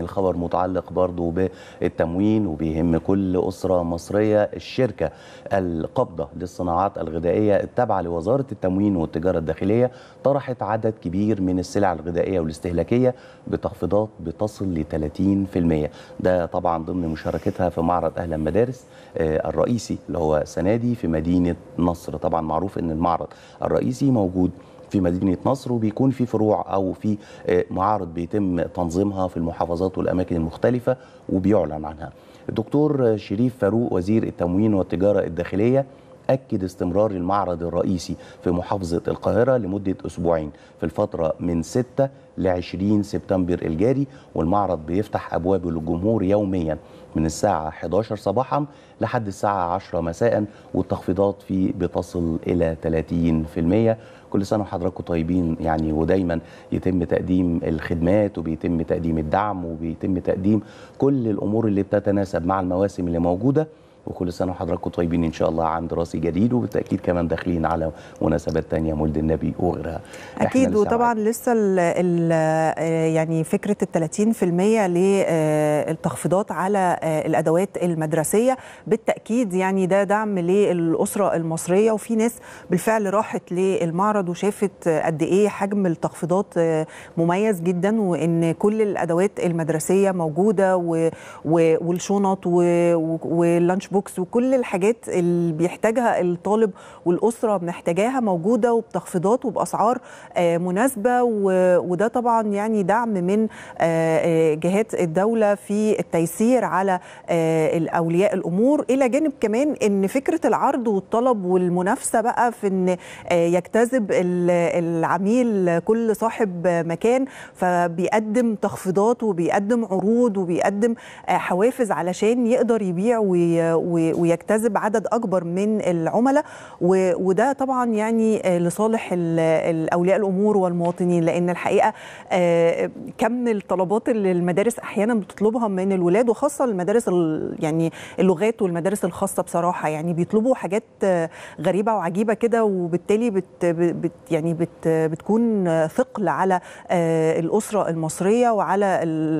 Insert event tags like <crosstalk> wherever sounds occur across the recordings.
الخبر متعلق برضو بالتموين وبيهم كل أسرة مصرية الشركة القابضة للصناعات الغذائية التابعة لوزارة التموين والتجارة الداخلية طرحت عدد كبير من السلع الغذائية والاستهلاكية بتخفيضات بتصل ل 30% ده طبعا ضمن مشاركتها في معرض أهلا مدارس آه، الرئيسي اللي هو السنة دي في مدينة نصر طبعا معروف أن المعرض الرئيسي موجود في مدينه نصر وبيكون في فروع او في آه، معارض بيتم تنظيمها في المحافظات والاماكن المختلفه وبيعلن عنها. الدكتور شريف فاروق وزير التموين والتجاره الداخليه أكد استمرار المعرض الرئيسي في محافظة القاهرة لمدة أسبوعين في الفترة من 6 ل 20 سبتمبر الجاري والمعرض بيفتح أبوابه للجمهور يوميا من الساعة 11 صباحا لحد الساعة 10 مساء والتخفيضات فيه بتصل إلى 30% كل سنه وحضراتكم طيبين يعني ودايما يتم تقديم الخدمات وبيتم تقديم الدعم وبيتم تقديم كل الامور اللي بتتناسب مع المواسم اللي موجوده وكل سنه وحضراتكم طيبين ان شاء الله عام دراسي جديد وبالتاكيد كمان داخلين على مناسبات ثانيه مولد النبي وغيرها اكيد وطبعا لسه الـ الـ آه، يعني فكره ال 30% للتخفيضات آه، على آه، الادوات المدرسيه بالتاكيد يعني ده دعم للاسره المصريه وفي ناس بالفعل راحت للمعرض وشافت قد ايه حجم التخفيضات مميز جدا وان كل الادوات المدرسيه موجوده والشنط واللانش بوكس وكل الحاجات اللي بيحتاجها الطالب والاسره محتاجاها موجوده وبتخفيضات وباسعار آه، مناسبه وده طبعا يعني دعم من آه، آه، جهات الدوله في التيسير على اولياء الامور الى جانب كمان ان فكره العرض والطلب والمنافسه بقى في ان يجتذب العميل كل صاحب مكان فبيقدم تخفيضات وبيقدم عروض وبيقدم حوافز علشان يقدر يبيع ويجتذب عدد اكبر من العملاء وده طبعا يعني لصالح اولياء الامور والمواطنين لان الحقيقه آه، كم الطلبات اللي المدارس احيانا بتطلبها من الولاد وخاصه المدارس يعني اللغات والمدارس الخاصه بصراحه يعني بيطلبوا حاجات آه، غريبه وعجيبه كده وبالتالي بت بت يعني بت بتكون ثقل على آه، الاسره المصريه وعلى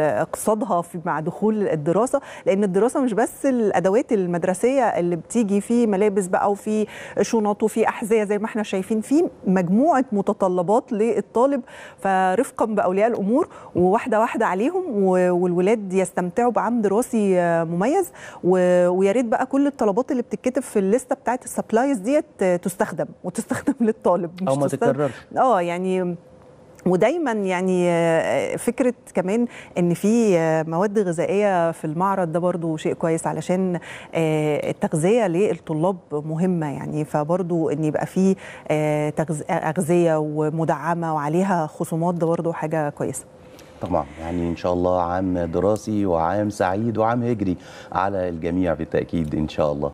اقتصادها مع دخول الدراسه لان الدراسه مش بس الادوات المدرسيه اللي بتيجي في ملابس بقى وفي شنط وفي احذيه زي ما احنا شايفين في مجموعه متطلبات للطالب فرفقا باولياء الامور وواحده واحده عليهم والولاد يستمتعوا بعام دراسي مميز ويا ريت بقى كل الطلبات اللي بتتكتب في الليسته بتاعت السبلايز ديت تستخدم وتستخدم <laughs> للطالب مش او ما تتكررش اه يعني ودايما يعني آه، فكره كمان ان في آه، مواد غذائيه في المعرض ده برضو شيء كويس علشان آه، التغذيه للطلاب مهمه يعني فبرضو ان يبقى في اغذيه ومدعمه وعليها خصومات ده برضو حاجه كويسه طبعا يعني ان شاء الله عام دراسي وعام سعيد وعام هجري على الجميع بالتاكيد ان شاء الله